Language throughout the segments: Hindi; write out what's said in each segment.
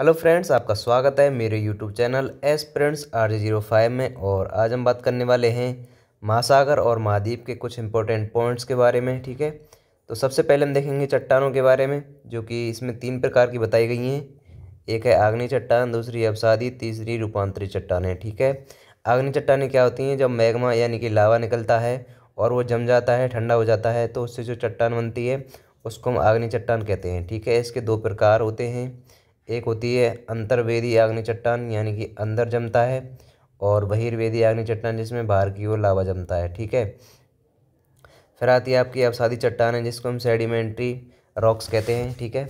हेलो फ्रेंड्स आपका स्वागत है मेरे YouTube channel S prints R zero five में और आज हम बात करने वाले हैं महासागर और महाद्वीप के कुछ इंपॉर्टेंट पॉइंट्स के बारे में ठीक है तो सबसे पहले हम देखेंगे चट्टानों के बारे में जो कि इसमें तीन प्रकार की बताई गई हैं एक है आग्नि चट्टान दूसरी अवसादी तीसरी रूपांतरी चट्टानें ठीक है आग्नि चट्टानें क्या होती हैं जब मैगमा यानी कि लावा निकलता है और वो जम जाता है ठंडा हो जाता है तो उससे जो चट्टान बनती है उसको हम आग्नि चट्टान कहते हैं ठीक है इसके दो प्रकार होते हैं एक होती है अंतर्वेदी आग्नि चट्टान यानी कि अंदर जमता है और बहिर्वेदी आग्नि चट्टान जिसमें बाहर की ओर लावा जमता है ठीक है फिर आती है आपकी अवसादी चट्टान है जिसको हम सेडिमेंट्री रॉक्स कहते हैं ठीक है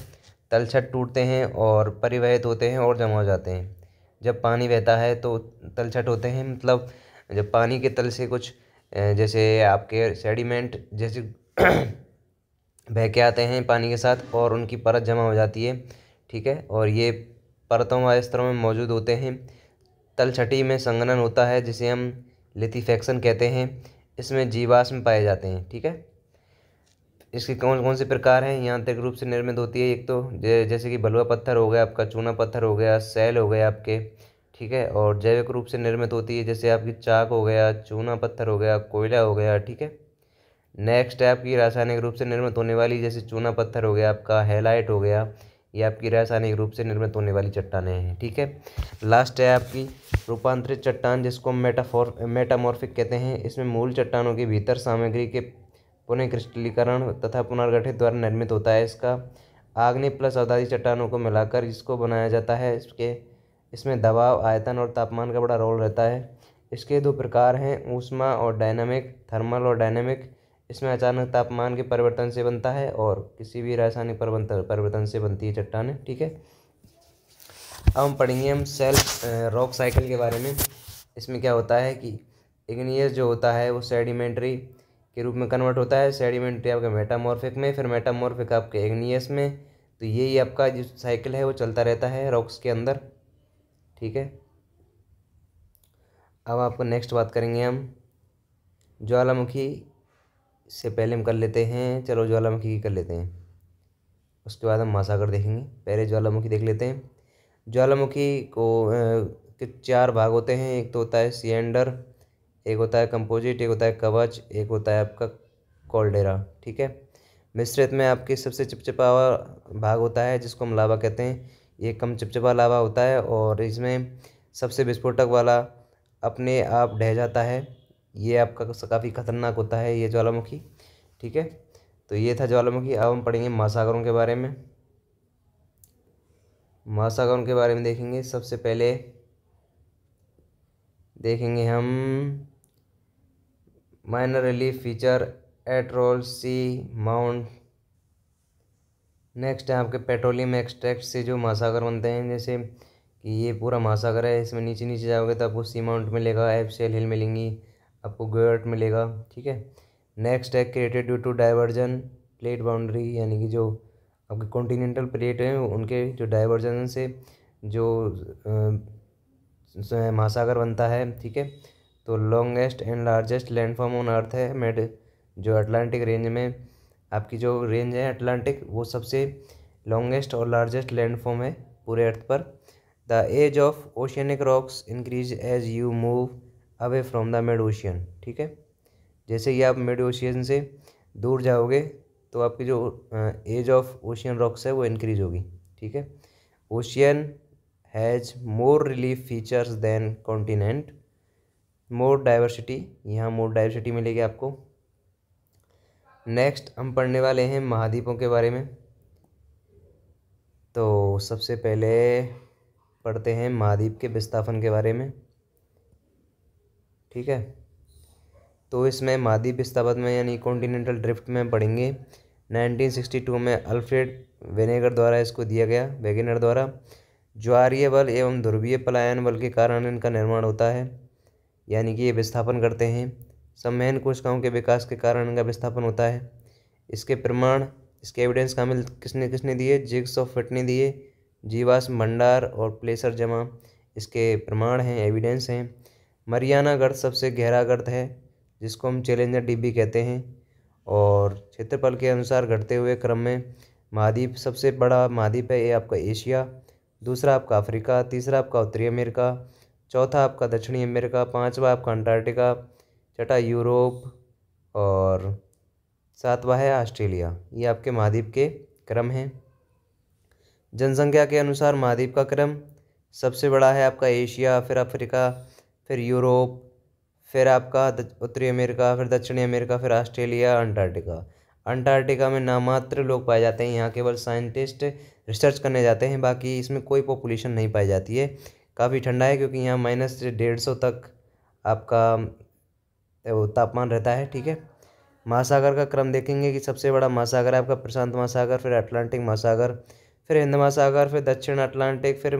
तलछट टूटते हैं और परिवहित होते हैं और जमा हो जाते हैं जब पानी बहता है तो तलछट होते हैं मतलब जब पानी के तल से कुछ जैसे आपके सेडिमेंट जैसे बह के आते हैं पानी के साथ और उनकी परत जमा हो जाती है ठीक है और ये परतों वाले स्तरों में मौजूद होते हैं तलछटी में संगनन होता है जिसे हम लिथिफेक्शन कहते हैं इसमें जीवाश्म पाए जाते हैं ठीक है इसके कौन कौन से प्रकार हैं तक रूप से निर्मित होती है एक तो जैसे कि बलुआ पत्थर हो गया आपका चूना पत्थर हो गया सैल हो गया आपके ठीक है और जैविक रूप से निर्मित होती है जैसे आपकी चाक हो गया चूना पत्थर हो गया कोयला हो गया ठीक है नेक्स्ट है आपकी रासायनिक रूप से निर्मित होने वाली जैसे चूना पत्थर हो गया आपका हेलाइट हो गया ये आपकी रासायनिक रूप से निर्मित होने वाली चट्टाने हैं ठीक है लास्ट है आपकी रूपांतरित चट्टान जिसको मेटाफोर मेटामॉर्फिक कहते हैं इसमें मूल चट्टानों के भीतर सामग्री के पुनः क्रिस्टलीकरण तथा पुनर्गठित द्वारा निर्मित होता है इसका आग्नि प्लस अवधारी चट्टानों को मिलाकर इसको बनाया जाता है इसके इसमें दबाव आयतन और तापमान का बड़ा रोल रहता है इसके दो प्रकार हैं ऊष्मा और डायनामिक थर्मल और डायनामिक इसमें अचानक तापमान के परिवर्तन से बनता है और किसी भी रासायनिक परिवर्तन से बनती है चट्टान ठीक है अब हम पढ़ेंगे हम सेल्फ रॉक साइकिल के बारे में इसमें क्या होता है कि इग्नियस जो होता है वो सेडिमेंट्री के रूप में कन्वर्ट होता है सेडिमेंट्री आपके मेटामॉर्फिक में फिर मेटामॉर्फिक आपके इग्नियस में तो यही आपका जो साइकिल है वो चलता रहता है रॉक्स के अंदर ठीक है अब आपको नेक्स्ट बात करेंगे हम ज्वालामुखी इससे पहले हम कर लेते हैं चलो ज्वालामुखी की कर लेते हैं उसके बाद हम मासागर देखेंगे पहले ज्वालामुखी देख लेते हैं ज्वालामुखी को के चार भाग होते हैं एक तो होता है सिलेंडर एक होता है कंपोजिट एक होता है कवच एक होता है आपका कोल्डेरा ठीक है मिश्रित में आपके सबसे चिपचिपा हुआ भाग होता है जिसको हम लावा कहते हैं ये कम चिपचिपा लावा होता है और इसमें सबसे विस्फोटक वाला अपने आप ढह जाता है ये आपका काफ़ी खतरनाक होता है ये ज्वालामुखी ठीक है तो ये था ज्वालामुखी अब हम पढ़ेंगे महासागरों के बारे में महासागरों के बारे में देखेंगे सबसे पहले देखेंगे हम minor relief feature atoll sea mount next है आपके पेट्रोलियम एक्सट्रैक्ट से जो महासागर बनते हैं जैसे कि ये पूरा महासागर है इसमें नीचे नीचे जाओगे तो आपको सी माउंट मिलेगा एफ सेल हिल मिलेंगी आपको गोयट मिलेगा ठीक है नेक्स्ट है created due to divergent plate boundary यानी कि जो आपके कॉन्टीनेंटल प्लेट हैं उनके जो डाइवर्जन से जो महासागर बनता है ठीक है तो longest and largest landform on earth है मेड जो अटलांटिक रेंज में आपकी जो रेंज है अटलांटिक वो सबसे लॉन्गेस्ट और लार्जेस्ट लैंडफॉर्म है पूरे अर्थ पर the age of oceanic rocks increase as you move away from the mid ocean ठीक है जैसे ही आप मिड ओशियन से दूर जाओगे तो आपकी जो एज ऑफ ओशियन रॉक्स है वो इंक्रीज होगी ठीक है ocean has more relief features than continent more diversity यहाँ मोर डाइवर्सिटी मिलेगी आपको नेक्स्ट हम पढ़ने वाले हैं महाद्वीपों के बारे में तो सबसे पहले पढ़ते हैं महाद्वीप के विस्थापन के बारे में ठीक है तो इसमें मादी पिस्तावत में यानी कॉन्टीनेंटल ड्रिफ्ट में पढ़ेंगे 1962 में अल्फ्रेड वेनेगर द्वारा इसको दिया गया वेगेनर द्वारा ज्वारीय बल एवं ध्रुवीय पलायन बल के कारण इनका निर्माण होता है यानी कि ये विस्थापन करते हैं सम्मेन कोशिकाओं के विकास के कारण इनका विस्थापन होता है इसके प्रमाण इसके एविडेंस कामिल किसने किसने दिए जिग्स ऑफ फिट ने दिए जीवास भंडार और प्लेसर जमा इसके प्रमाण हैं एविडेंस हैं मरियाना गर्द सबसे गहरा गर्द है जिसको हम चैलेंजर डिब्बी कहते हैं और क्षेत्रफल के अनुसार घटते हुए क्रम में महाद्वीप सबसे बड़ा महाद्वीप है ये आपका एशिया दूसरा आपका अफ्रीका तीसरा आपका उत्तरी अमेरिका चौथा आपका दक्षिणी अमेरिका पांचवा आपका अंटार्कटिका छठा यूरोप और सातवा है ऑस्ट्रेलिया ये आपके महाद्वीप के क्रम हैं जनसंख्या के अनुसार महाद्वीप का क्रम सबसे बड़ा है आपका एशिया फिर अफ्रीका फिर यूरोप फिर आपका उत्तरी अमेरिका फिर दक्षिणी अमेरिका फिर ऑस्ट्रेलिया अंटार्कटिका अंटार्कटिका में नामात्र लोग पाए जाते हैं यहाँ केवल साइंटिस्ट रिसर्च करने जाते हैं बाकी इसमें कोई पॉपुलेशन नहीं पाई जाती है काफ़ी ठंडा है क्योंकि यहाँ माइनस डेढ़ सौ तक आपका तापमान रहता है ठीक है महासागर का क्रम देखेंगे कि सबसे बड़ा महासागर है आपका प्रशांत महासागर फिर अटलांटिक महासागर फिर हिंद महासागर फिर दक्षिण अटलांटिक फिर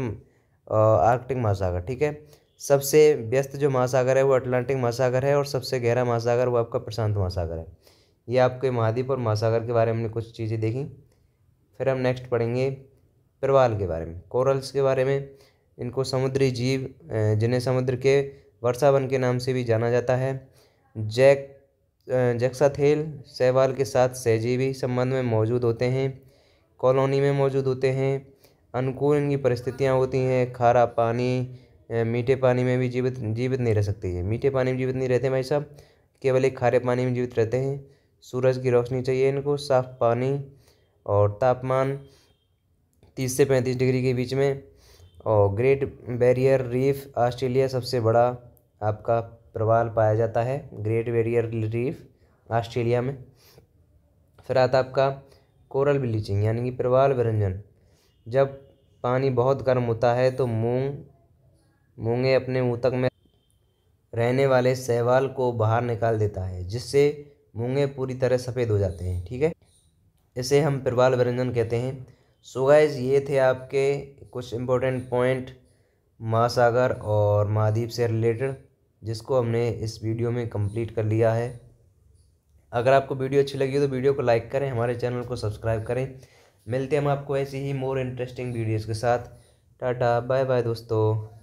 आर्कटिक महासागर ठीक है सबसे व्यस्त जो महासागर है वो अटलांटिक महासागर है और सबसे गहरा महासागर वो आपका प्रशांत महासागर है ये आपके महाद्वीप और महासागर के बारे में हमने कुछ चीज़ें देखी फिर हम नेक्स्ट पढ़ेंगे प्रवाल के बारे में कोरल्स के बारे में इनको समुद्री जीव जिन्हें समुद्र के वर्षावन के नाम से भी जाना जाता है जैक थेल सहवाल के साथ सहजीवी संबंध में मौजूद होते हैं कॉलोनी में मौजूद होते हैं अनुकूल इनकी परिस्थितियाँ होती हैं खारा पानी मीठे पानी में भी जीवित जीवित नहीं रह सकती है मीठे पानी में जीवित नहीं रहते भाई साहब केवल एक खारे पानी में जीवित रहते हैं सूरज की रोशनी चाहिए इनको साफ़ पानी और तापमान तीस से पैंतीस डिग्री के बीच में और ग्रेट बैरियर रीफ ऑस्ट्रेलिया सबसे बड़ा आपका प्रवाल पाया जाता है ग्रेट बैरियर रीफ ऑस्ट्रेलिया में फिर आता आपका कोरल ब्लीचिंग यानी कि प्रवाल व्यंजन जब पानी बहुत गर्म होता है तो मूंग मूंगे अपने ऊतक में रहने वाले सहवाल को बाहर निकाल देता है जिससे मूंगे पूरी तरह सफ़ेद हो जाते हैं ठीक है इसे हम प्रबाल व्यंजन कहते हैं सो गाइज ये थे आपके कुछ इम्पोर्टेंट पॉइंट महासागर और महाद्वीप से रिलेटेड जिसको हमने इस वीडियो में कंप्लीट कर लिया है अगर आपको वीडियो अच्छी लगी हो तो वीडियो को लाइक करें हमारे चैनल को सब्सक्राइब करें मिलते हैं हम आपको ऐसी ही मोर इंटरेस्टिंग वीडियोज़ के साथ टाटा बाय बाय दोस्तों